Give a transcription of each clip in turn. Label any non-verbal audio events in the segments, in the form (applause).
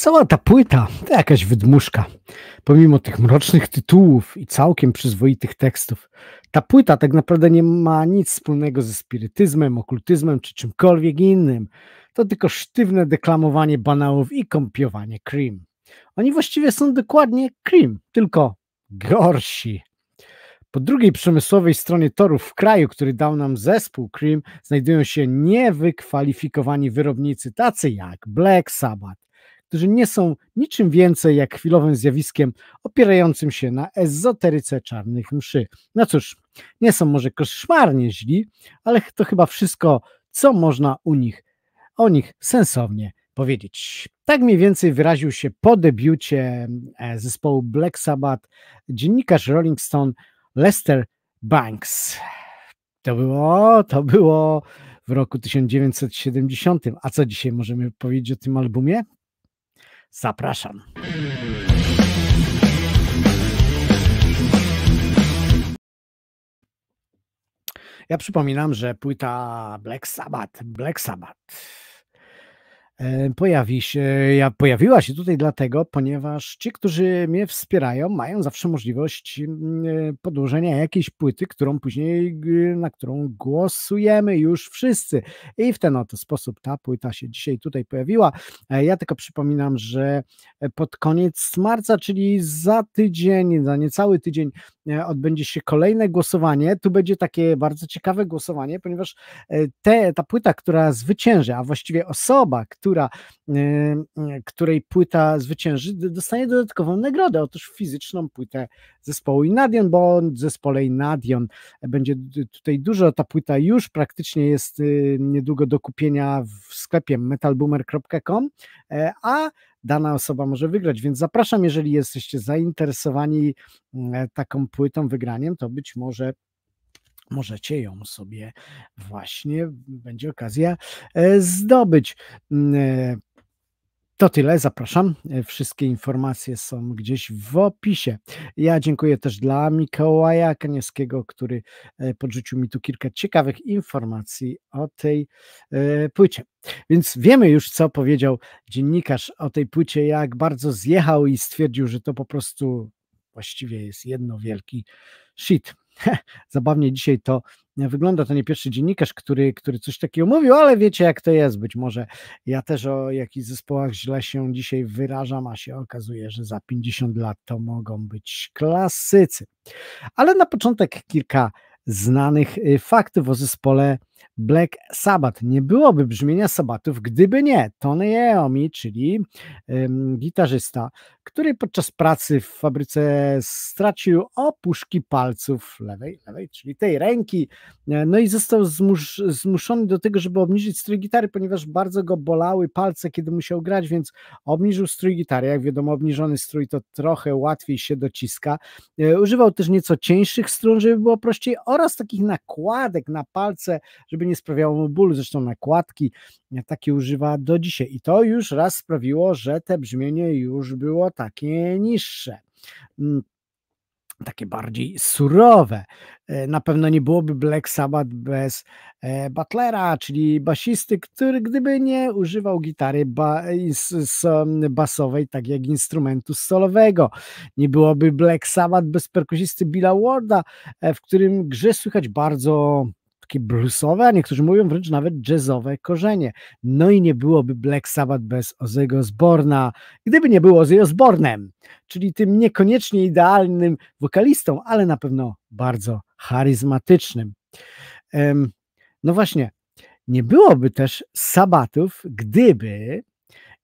Cała ta płyta to jakaś wydmuszka. Pomimo tych mrocznych tytułów i całkiem przyzwoitych tekstów, ta płyta tak naprawdę nie ma nic wspólnego ze spirytyzmem, okultyzmem czy czymkolwiek innym. To tylko sztywne deklamowanie banałów i kąpiowanie cream. Oni właściwie są dokładnie cream, tylko gorsi. Po drugiej przemysłowej stronie torów w kraju, który dał nam zespół Cream, znajdują się niewykwalifikowani wyrobnicy tacy jak Black Sabbath, którzy nie są niczym więcej jak chwilowym zjawiskiem opierającym się na ezoteryce czarnych mszy. No cóż, nie są może koszmarnie źli, ale to chyba wszystko, co można u nich, o nich sensownie powiedzieć. Tak mniej więcej wyraził się po debiucie e, zespołu Black Sabbath dziennikarz Rolling Stone Lester Banks. To było, to było w roku 1970. A co dzisiaj możemy powiedzieć o tym albumie? Zapraszam. Ja przypominam, że płyta Black Sabbath, Black Sabbath pojawi się, ja, pojawiła się tutaj dlatego, ponieważ ci, którzy mnie wspierają, mają zawsze możliwość mm, e, podłożenia jakiejś płyty, którą później, na którą głosujemy już wszyscy. I w ten oto sposób ta płyta się dzisiaj tutaj pojawiła. E, ja tylko przypominam, że e, pod koniec marca, czyli za tydzień, za niecały tydzień odbędzie się kolejne głosowanie. Tu będzie takie bardzo ciekawe głosowanie, ponieważ te, ta płyta, która zwycięży, a właściwie osoba, która Y, której płyta zwycięży, dostanie dodatkową nagrodę, otóż fizyczną płytę zespołu Inadion, bo zespole Inadion będzie tutaj dużo, ta płyta już praktycznie jest y, niedługo do kupienia w sklepie metalboomer.com, e, a dana osoba może wygrać. Więc zapraszam, jeżeli jesteście zainteresowani y, taką płytą, wygraniem, to być może możecie ją sobie właśnie, będzie okazja e, zdobyć. E, to tyle, zapraszam. E, wszystkie informacje są gdzieś w opisie. Ja dziękuję też dla Mikołaja Kanieskiego, który podrzucił mi tu kilka ciekawych informacji o tej płycie. Więc wiemy już, co powiedział dziennikarz o tej płycie, jak bardzo zjechał i stwierdził, że to po prostu właściwie jest jedno wielki shit. (laughs) zabawnie dzisiaj to wygląda. To nie pierwszy dziennikarz, który, który coś takiego mówił, ale wiecie jak to jest. Być może ja też o jakichś zespołach źle się dzisiaj wyrażam, a się okazuje, że za 50 lat to mogą być klasycy. Ale na początek kilka znanych y, faktów o zespole Black Sabbath. Nie byłoby brzmienia Sabbathów, gdyby nie Tony Iommi, czyli ym, gitarzysta, który podczas pracy w fabryce stracił opuszki palców lewej, lewej, czyli tej ręki, e, no i został zmus zmuszony do tego, żeby obniżyć strój gitary, ponieważ bardzo go bolały palce, kiedy musiał grać, więc obniżył strój gitary. Jak wiadomo, obniżony strój to trochę łatwiej się dociska. E, używał też nieco cieńszych strun, żeby było prościej oraz takich nakładek na palce, żeby nie sprawiało mu bólu. Zresztą nakładki e, takie używa do dzisiaj. I to już raz sprawiło, że te brzmienie już było takie niższe mm, takie bardziej surowe. E, na pewno nie byłoby Black Sabbath bez e, Butlera, czyli basisty, który gdyby nie używał gitary basowej, tak jak instrumentu solowego. Nie byłoby Black Sabbath bez perkusisty Billa Warda, w którym grze słychać bardzo takie bluesowe, a niektórzy mówią wręcz nawet jazzowe korzenie. No i nie byłoby Black Sabbath bez Ozego zborna. gdyby nie było Ozzy zbornem, czyli tym niekoniecznie idealnym wokalistą, ale na pewno bardzo charyzmatycznym. No właśnie, nie byłoby też sabatów, gdyby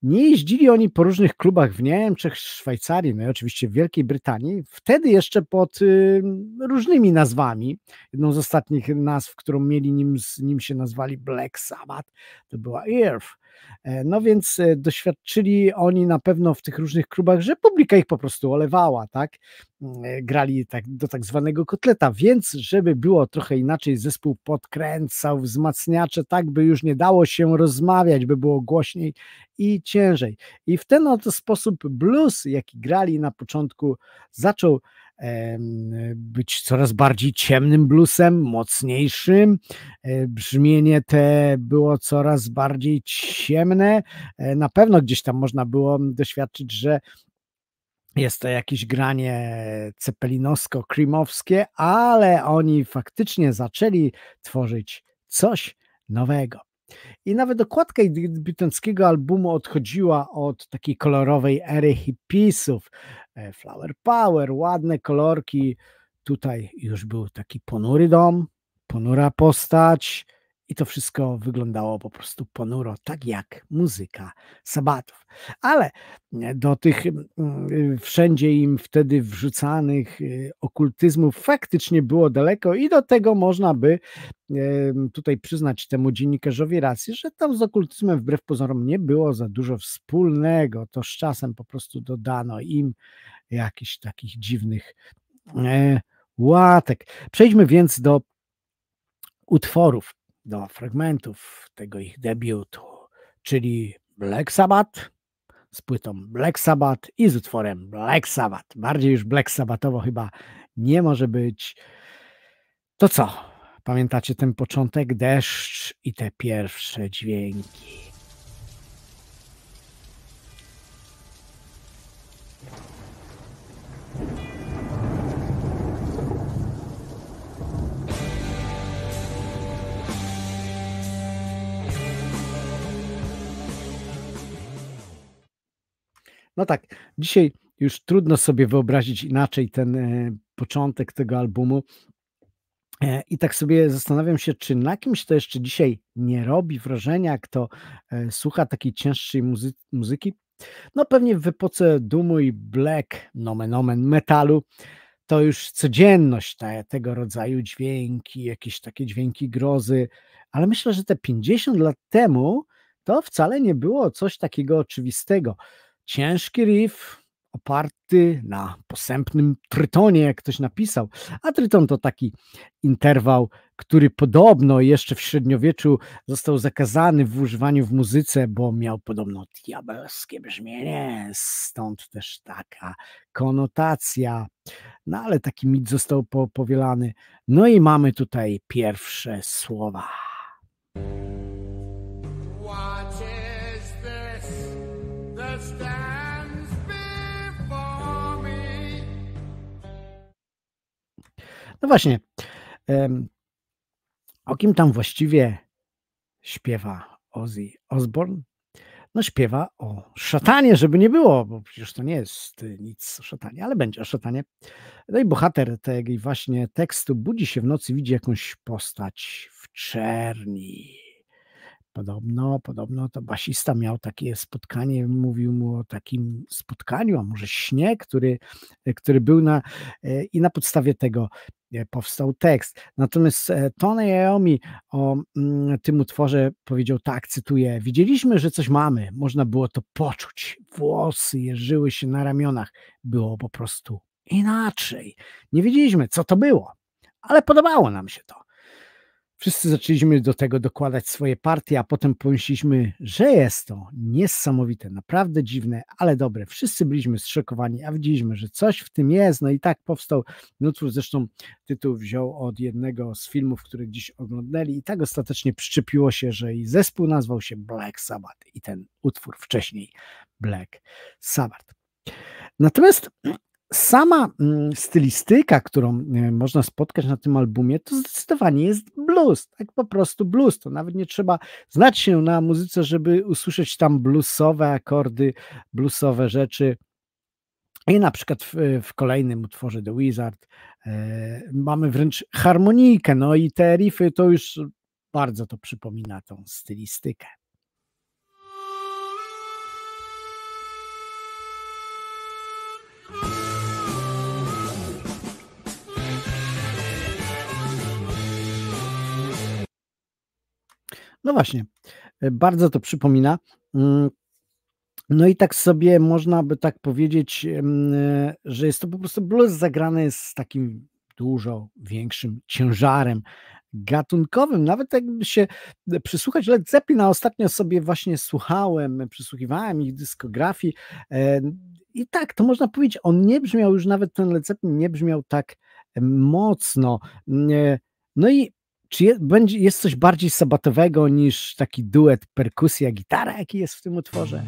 nie jeździli oni po różnych klubach w Niemczech, Szwajcarii, no i oczywiście w Wielkiej Brytanii, wtedy jeszcze pod y, różnymi nazwami. Jedną z ostatnich nazw, którą mieli, nim, nim się nazwali Black Sabbath, to była Earth. E, no więc e, doświadczyli oni na pewno w tych różnych klubach, że publika ich po prostu olewała, tak? Mm, e, grali tak, do tak zwanego kotleta, więc żeby było trochę inaczej, zespół podkręcał wzmacniacze, tak by już nie dało się rozmawiać, by było głośniej i ciężej. I w ten oto sposób blues, jaki grali na początku, zaczął być coraz bardziej ciemnym bluesem, mocniejszym. E, brzmienie te było coraz bardziej ciemne. E, na pewno gdzieś tam można było doświadczyć, że jest to jakieś granie cepelinowsko-krimowskie, ale oni faktycznie zaczęli tworzyć coś nowego. I nawet okładka debiutanckiego albumu odchodziła od takiej kolorowej ery hipisów, E, flower Power, ładne kolorki. Tutaj już był taki ponury dom, ponura postać, i to wszystko wyglądało po prostu ponuro, tak jak muzyka sabatów. Ale e, do tych wszędzie im wtedy wrzucanych e, okultyzmów faktycznie było daleko i do tego można by tutaj przyznać temu dziennikarzowi rację, że tam z okultyzmem wbrew pozorom nie było za dużo wspólnego. To z czasem po prostu dodano im jakichś takich dziwnych e, łatek. Przejdźmy więc do utworów do fragmentów tego ich debiutu, czyli Black Sabbath z płytą Black Sabbath i z utworem Black Sabbath. Bardziej już Black Sabbathowo chyba nie może być. To co? Pamiętacie ten początek, deszcz i te pierwsze dźwięki. No tak, dzisiaj już trudno sobie wyobrazić inaczej ten e, początek tego albumu. E, I tak sobie zastanawiam się, czy na kimś to jeszcze dzisiaj nie robi wrażenia, kto e, słucha takiej cięższej muzy muzyki. No pewnie w epoce Dumu i black, nomen omen, metalu, to już codzienność te, tego rodzaju dźwięki, jakieś takie dźwięki grozy, ale myślę, że te 50 lat temu to wcale nie było coś takiego oczywistego ciężki riff oparty na posępnym trytonie, jak ktoś napisał. A tryton to taki interwał, który podobno jeszcze w średniowieczu został zakazany w używaniu w muzyce, bo miał podobno diabelskie brzmienie, stąd też taka konotacja. No ale taki mit został powielany. No i mamy tutaj pierwsze słowa. No właśnie, o kim tam właściwie śpiewa Ozzy Osbourne? No śpiewa o szatanie, żeby nie było, bo przecież to nie jest nic o szatanie, ale będzie o szatanie. No i bohater tego właśnie tekstu budzi się w nocy, widzi jakąś postać w czerni Podobno, podobno to basista miał takie spotkanie, mówił mu o takim spotkaniu, a może śnie, który, e, który był na e, i na podstawie tego e, powstał tekst. Natomiast Tony Iommi o mm, tym utworze powiedział tak, cytuję, widzieliśmy, że coś mamy, można było to poczuć. Włosy jeżyły się na ramionach, było po prostu inaczej. Nie wiedzieliśmy, co to było, ale podobało nam się to wszyscy zaczęliśmy do tego dokładać swoje partie, a potem pomyśleliśmy, że jest to niesamowite, naprawdę dziwne, ale dobre. Wszyscy byliśmy zszokowani, a widzieliśmy, że coś w tym jest. No i tak powstał Nutwór. Zresztą tytuł wziął od jednego z filmów, które dziś oglądali, i tak ostatecznie przyczepiło się, że i zespół nazwał się Black Sabbath i ten utwór wcześniej Black Sabbath. Natomiast sama mm, stylistyka, którą e, można spotkać na tym albumie, to zdecydowanie jest blues, tak po prostu blues. To nawet nie trzeba znać się na muzyce, żeby usłyszeć tam bluesowe akordy, bluesowe rzeczy. I na przykład w, w kolejnym utworze The Wizard e, mamy wręcz harmonijkę, no i te riffy to już bardzo to przypomina tą stylistykę. No właśnie, e, bardzo to przypomina. Mm, no i tak sobie można by tak powiedzieć, e, że jest to po prostu blues zagrany z takim dużo większym ciężarem gatunkowym. Nawet jakby się e, przysłuchać Led Zeppelina, ostatnio sobie właśnie słuchałem, przysłuchiwałem ich dyskografii i tak, to można powiedzieć, on nie brzmiał już, nawet ten Led Zeppelin nie brzmiał tak mocno. No i czy będzie, jest coś bardziej sabatowego niż taki duet perkusja-gitara, jaki jest w tym utworze?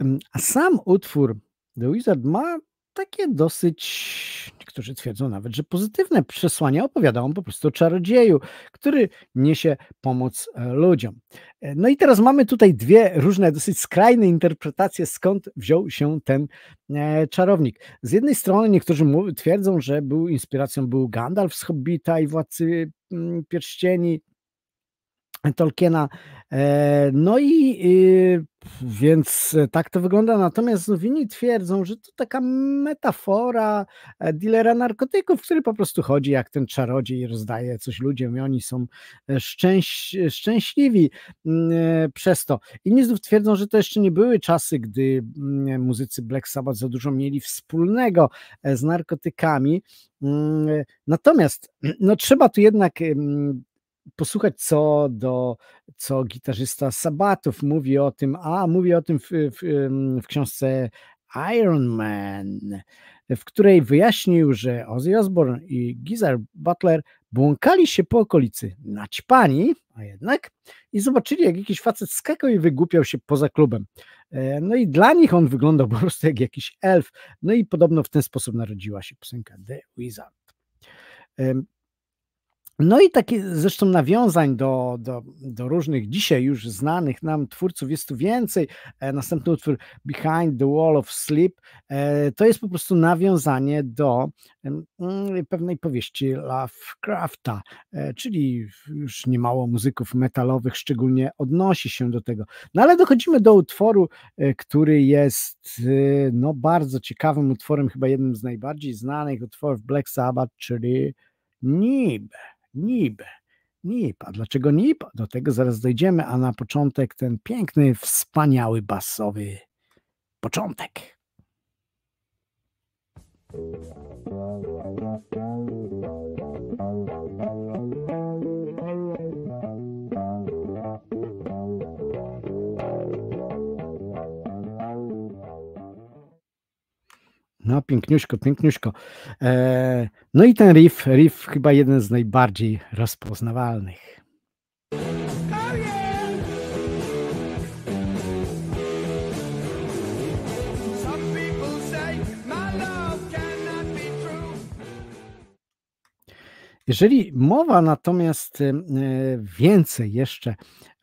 Mm, a sam utwór The Wizard ma takie dosyć, niektórzy twierdzą nawet, że pozytywne przesłanie opowiada on po prostu o czarodzieju, który niesie pomoc e, ludziom. E, no i teraz mamy tutaj dwie różne, dosyć skrajne interpretacje, skąd wziął się ten e, czarownik. Z jednej strony niektórzy twierdzą, że był inspiracją był Gandalf z Hobbita i Władcy mm, Pierścieni, Tolkiena. E, no i y, więc e, tak to wygląda. Natomiast winni twierdzą, że to taka metafora e, dilera narkotyków, który po prostu chodzi jak ten czarodziej i rozdaje coś ludziom i oni są szczęś szczęśliwi mm, przez to. Inni znów twierdzą, że to jeszcze nie były czasy, gdy mm, muzycy Black Sabbath za dużo mieli wspólnego z narkotykami. Mm, natomiast no, trzeba tu jednak posłuchać, co, do, co gitarzysta Sabatów mówi o tym, a mówi o tym w, w, w książce Iron Man, w której wyjaśnił, że Ozzy Osbourne i Gizar Butler błąkali się po okolicy naćpani, a jednak, i zobaczyli, jak jakiś facet skakał i wygłupiał się poza klubem. E, no i dla nich on wyglądał po prostu jak jakiś elf. No i podobno w ten sposób narodziła się piosenka The Wizard. No i takie zresztą nawiązań do, do, do, różnych dzisiaj już znanych nam twórców jest tu więcej. E, następny utwór Behind the Wall of Sleep e, to jest po prostu nawiązanie do mm, pewnej powieści Lovecrafta, e, czyli już niemało muzyków metalowych szczególnie odnosi się do tego. No ale dochodzimy do utworu, który jest no, bardzo ciekawym utworem, chyba jednym z najbardziej znanych utworów Black Sabbath, czyli Nib. Niby, Nip. A dlaczego Nip? Do tego zaraz dojdziemy, a na początek ten piękny, wspaniały basowy początek. No, piękniuśko, piękniuśko. Eee, no i ten riff, riff chyba jeden z najbardziej rozpoznawalnych. Jeżeli mowa natomiast e, więcej jeszcze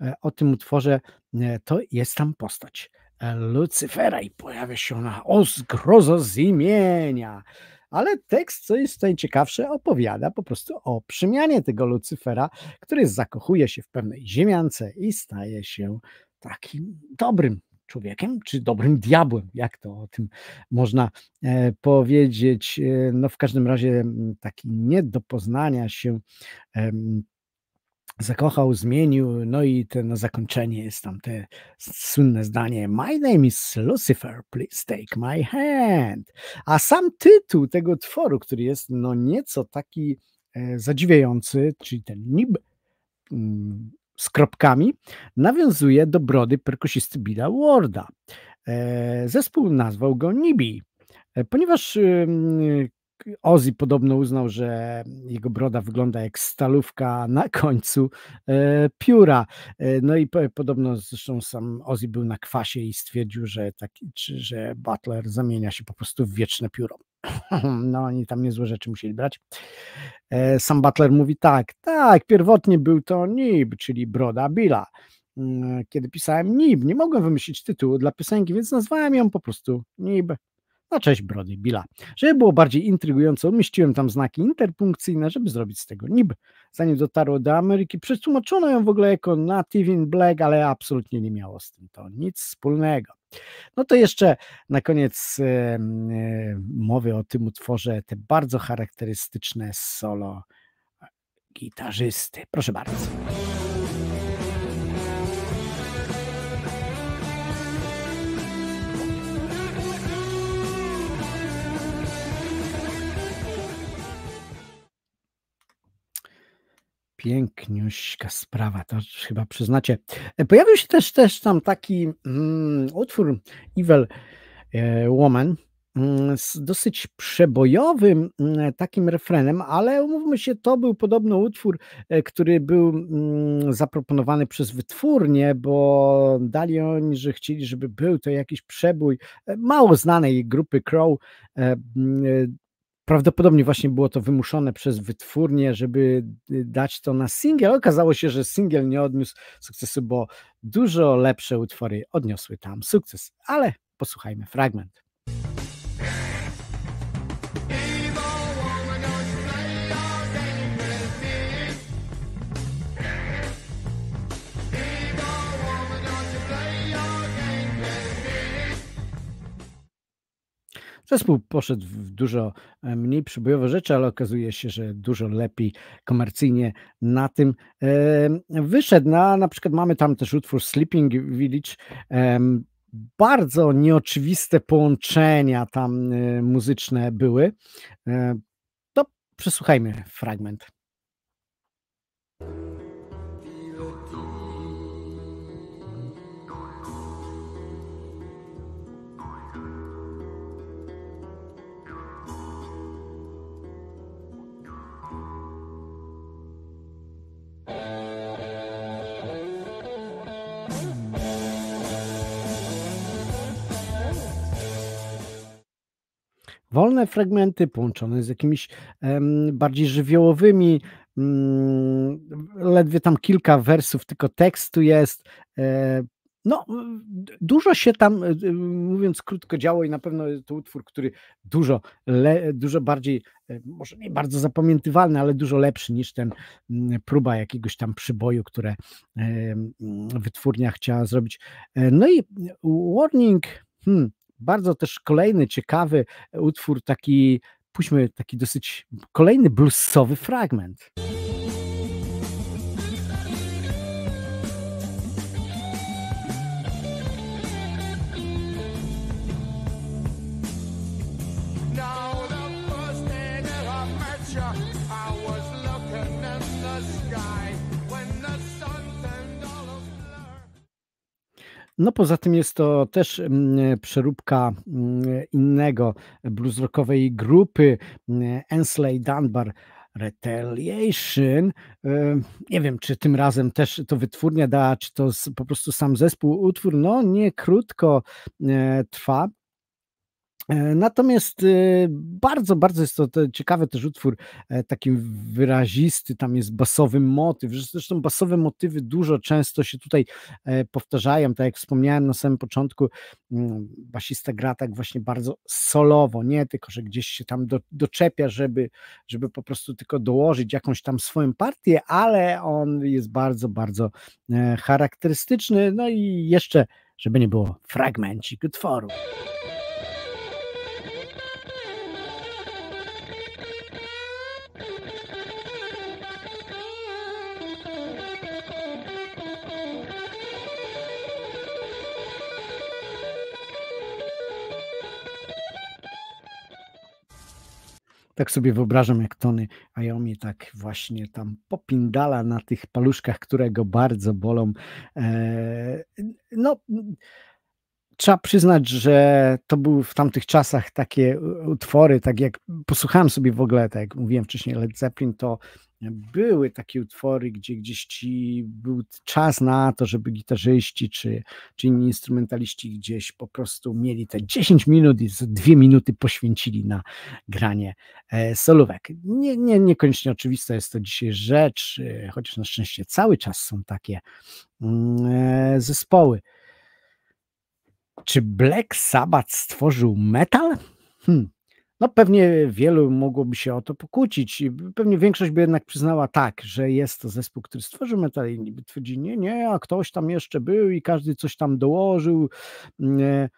e, o tym utworze, e, to jest tam postać. E, Lucyfera i pojawia się ona o zgrozo z imienia. Ale tekst, co jest ciekawsze opowiada po prostu o przemianie tego Lucyfera, który zakochuje się w pewnej ziemiance i staje się takim dobrym człowiekiem, czy dobrym diabłem, jak to o tym można e, powiedzieć. E, no w każdym razie taki nie do poznania się e, zakochał, zmienił. No i te, na zakończenie jest tam te słynne zdanie: My name is Lucifer, please take my hand. A sam tytuł tego tworu, który jest no nieco taki e, zadziwiający, czyli ten nib mm, z kropkami, nawiązuje do brody perkusisty Billa Warda. E, zespół nazwał go Nibi. E, ponieważ Ozzy podobno uznał, że jego broda wygląda jak stalówka na (laughs) końcu e, pióra. E, no i podobno zresztą sam Ozzy był na kwasie i stwierdził, że, taki, że Butler zamienia się po prostu w wieczne pióro. (laughs) No oni tam niezłe rzeczy musieli brać. E, sam Butler mówi tak, tak, pierwotnie był to NIB, czyli broda Billa. Mm, kiedy pisałem NIB, nie mogłem wymyślić tytułu dla piosenki, więc nazwałem ją po prostu NIB. No cześć Brody, Billa. Żeby było bardziej intrygująco, umieściłem tam znaki interpunkcyjne, żeby zrobić z tego nib. Zanim dotarło do Ameryki, przetłumaczono ją w ogóle jako Native in Black, ale absolutnie nie miało z tym to nic wspólnego. No to jeszcze na koniec yy, yy, mowy o tym utworze, te bardzo charakterystyczne solo e, gitarzysty. Proszę bardzo. Piękniuśka sprawa, to chyba przyznacie. E, pojawił się też, też tam taki mm, utwór Evil e, Woman mm, z dosyć przebojowym mm, takim refrenem, ale umówmy się, to był podobno utwór, e, który był mm, zaproponowany przez wytwórnię, bo dali oni, że chcieli, żeby był to jakiś przebój mało znanej grupy Crow, Prawdopodobnie właśnie było to wymuszone przez wytwórnię, żeby y, dać to na singiel. Okazało się, że singiel nie odniósł sukcesu, bo dużo lepsze utwory odniosły tam sukces. Ale posłuchajmy fragment. Zespół poszedł w dużo e, mniej przybojowe rzeczy, ale okazuje się, że dużo lepiej komercyjnie na tym wyszedł. Na, no, na przykład mamy tam też utwór Sleeping Village bardzo nieoczywiste połączenia tam e, muzyczne były. E, to przesłuchajmy fragment. wolne fragmenty połączone z jakimiś bardziej żywiołowymi, mm, ledwie tam kilka wersów tylko tekstu jest. E, no, dużo się tam, e, mówiąc krótko, działo i na pewno to utwór, który dużo, le, dużo bardziej, e, może nie bardzo zapamiętywalny, ale dużo lepszy niż ten próba jakiegoś tam przyboju, które wytwórnia chciała zrobić. No i Warning, hmm, bardzo też kolejny ciekawy e, utwór, taki, pójdźmy taki dosyć kolejny bluesowy fragment. No poza tym jest to też mm, przeróbka mm, innego bluesrockowej grupy mm, Ensley Dunbar Retaliation. E, nie wiem, czy tym razem też to wytwórnia da, czy to po prostu sam zespół utwór. No nie krótko e, trwa. E, natomiast e, bardzo, bardzo jest to, to ciekawy też utwór, e, taki wyrazisty, tam jest basowy motyw. Zresztą basowe motywy dużo często się tutaj powtarzają. Tak jak wspomniałem na samym początku, mm, basista gra tak właśnie bardzo solowo, nie tylko, że gdzieś się tam do, doczepia, żeby, żeby po prostu tylko dołożyć jakąś tam swoją partię, ale on jest bardzo, bardzo charakterystyczny. No i jeszcze, żeby nie było, fragmencik utworu. Tak sobie wyobrażam, jak Tony Ayomi tak właśnie tam popindala na tych paluszkach, które go bardzo bolą. E, no, trzeba przyznać, że to były w tamtych czasach takie utwory, tak jak posłuchałem sobie w ogóle, tak jak mówiłem wcześniej, Led Zeppelin, to były takie utwory, gdzie gdzieś ci był czas na to, żeby gitarzyści czy, czy inni instrumentaliści gdzieś po prostu mieli te 10 minut i dwie minuty poświęcili na granie e, solówek. Nie, nie, niekoniecznie oczywista jest to dzisiaj rzecz, e, chociaż na szczęście cały czas są takie mm, e, zespoły. Czy Black Sabbath stworzył metal? Hmm. No pewnie wielu mogłoby się o to pokłócić i pewnie większość by jednak przyznała tak, że jest to zespół, który stworzył metal i niby twierdzi nie, nie, a ktoś tam jeszcze był i każdy coś tam dołożył, nie, mm,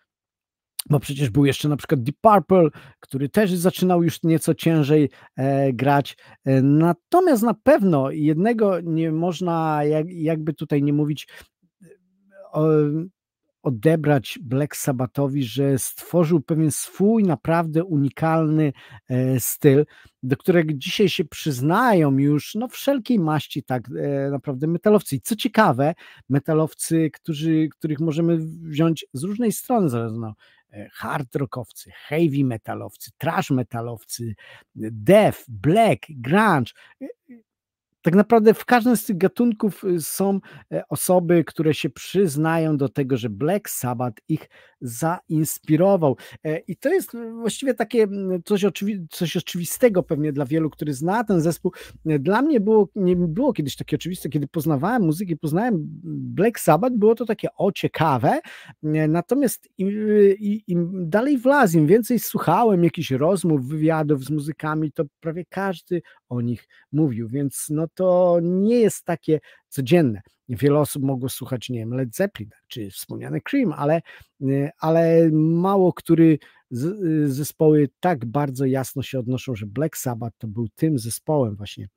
bo przecież był jeszcze na przykład Deep Purple, który też zaczynał już nieco ciężej e, grać. E, natomiast na pewno jednego nie można jak, jakby tutaj nie mówić e, odebrać Black Sabbathowi, że stworzył pewien swój naprawdę unikalny e, styl, do którego dzisiaj się przyznają już no, wszelkiej maści tak e, naprawdę metalowcy. I co ciekawe, metalowcy, którzy, których możemy wziąć z różnej strony, zarówno e, hard rockowcy, heavy metalowcy, trash metalowcy, death, black, grunge, tak naprawdę w każdym z tych gatunków y, są e, osoby, które się przyznają do tego, że Black Sabbath ich zainspirował. E, I to jest e, właściwie takie coś, oczywi coś oczywistego pewnie dla wielu, który zna ten zespół. E, dla mnie było, nie było kiedyś takie oczywiste, kiedy poznawałem muzykę, poznałem Black Sabbath, było to takie o ciekawe, natomiast im, im dalej wlazł, im więcej słuchałem jakichś rozmów, wywiadów z muzykami, to prawie każdy o nich mówił, więc no to nie jest takie codzienne. Wiele osób mogło słuchać, nie wiem, Led Zeppelin czy wspomniane Cream, ale, y, ale mało który z, y, zespoły tak bardzo jasno się odnoszą, że Black Sabbath to był tym zespołem właśnie.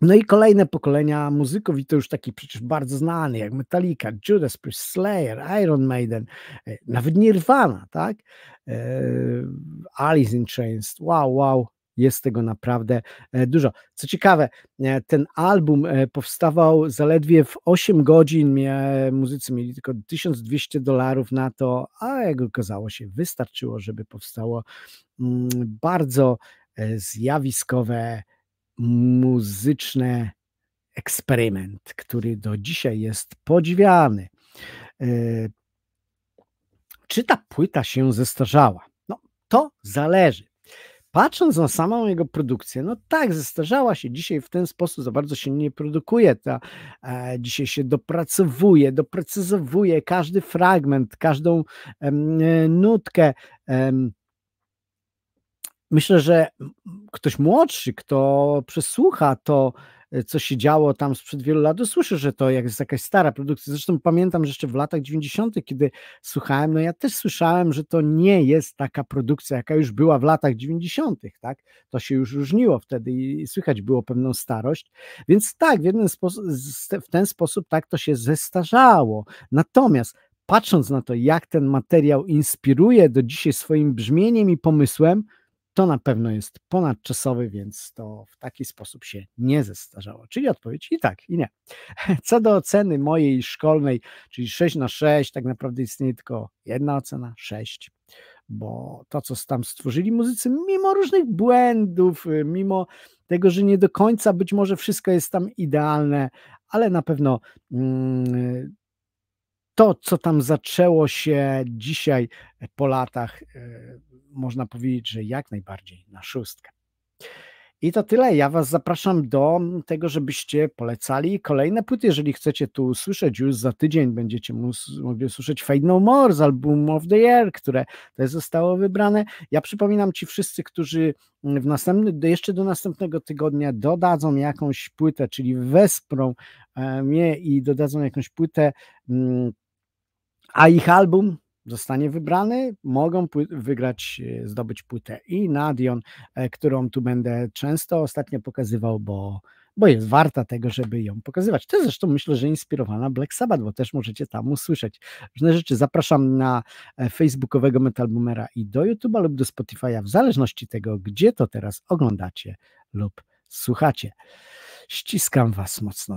No i kolejne pokolenia muzyków, i to już taki przecież bardzo znany, jak Metallica, Judas Priest, Slayer, Iron Maiden, e, nawet Nirvana, tak? E, Alice in Chains, wow, wow, jest tego naprawdę e, dużo. Co ciekawe, e, ten album e, powstawał zaledwie w 8 godzin. Muzycy mieli tylko 1200 dolarów na to, a jak okazało się, wystarczyło, żeby powstało mm, bardzo zjawiskowe, muzyczne eksperyment, który do dzisiaj jest podziwiany. Czy ta płyta się zestarzała? No, to zależy patrząc na samą jego produkcję, no tak, zestarzała się dzisiaj w ten sposób, za bardzo się nie produkuje. Ta, e, dzisiaj się dopracowuje, doprecyzowuje każdy fragment, każdą e, nutkę. E, myślę, że ktoś młodszy, kto przesłucha to, Y, co się działo tam sprzed wielu lat, słyszę, że to jak jest jakaś stara produkcja. Zresztą pamiętam, że jeszcze w latach 90., kiedy słuchałem, no ja też słyszałem, że to nie jest taka produkcja, jaka już była w latach 90., tak? To się już różniło wtedy i słychać było pewną starość. Więc tak, w, jeden w ten sposób tak to się zestarzało. Natomiast patrząc na to, jak ten materiał inspiruje do dzisiaj swoim brzmieniem i pomysłem, to na pewno jest ponadczasowy, więc to w taki sposób się nie zestarzało. Czyli odpowiedź i tak, i nie. (laughs) Co do oceny mojej szkolnej, czyli 6 na 6, tak naprawdę istnieje tylko jedna ocena 6 bo to, co tam stworzyli muzycy, mimo różnych błędów, y, mimo tego, że nie do końca być może wszystko jest tam idealne, ale na pewno mm, to, co tam zaczęło się dzisiaj e, po latach, e, można powiedzieć, że jak najbardziej na szóstkę. I to tyle. Ja Was zapraszam do tego, żebyście polecali kolejne płyty. Jeżeli chcecie tu usłyszeć, już za tydzień będziecie mogli usłyszeć Fade No More z albumu of the Year, które też zostało wybrane. Ja przypominam Ci wszyscy, którzy mm, w następny, jeszcze do następnego tygodnia dodadzą jakąś płytę, czyli wesprą e, mnie i dodadzą jakąś płytę mm, a ich album zostanie wybrany, mogą wygrać, e, zdobyć płytę i Nadion, e, którą tu będę często ostatnio pokazywał, bo, bo jest warta tego, żeby ją pokazywać. To zresztą myślę, że inspirowana Black Sabbath, bo też możecie tam usłyszeć różne rzeczy. Zapraszam na e, facebookowego Boomera i do YouTube'a lub do Spotify'a, w zależności tego, gdzie to teraz oglądacie lub słuchacie. Ściskam Was mocno.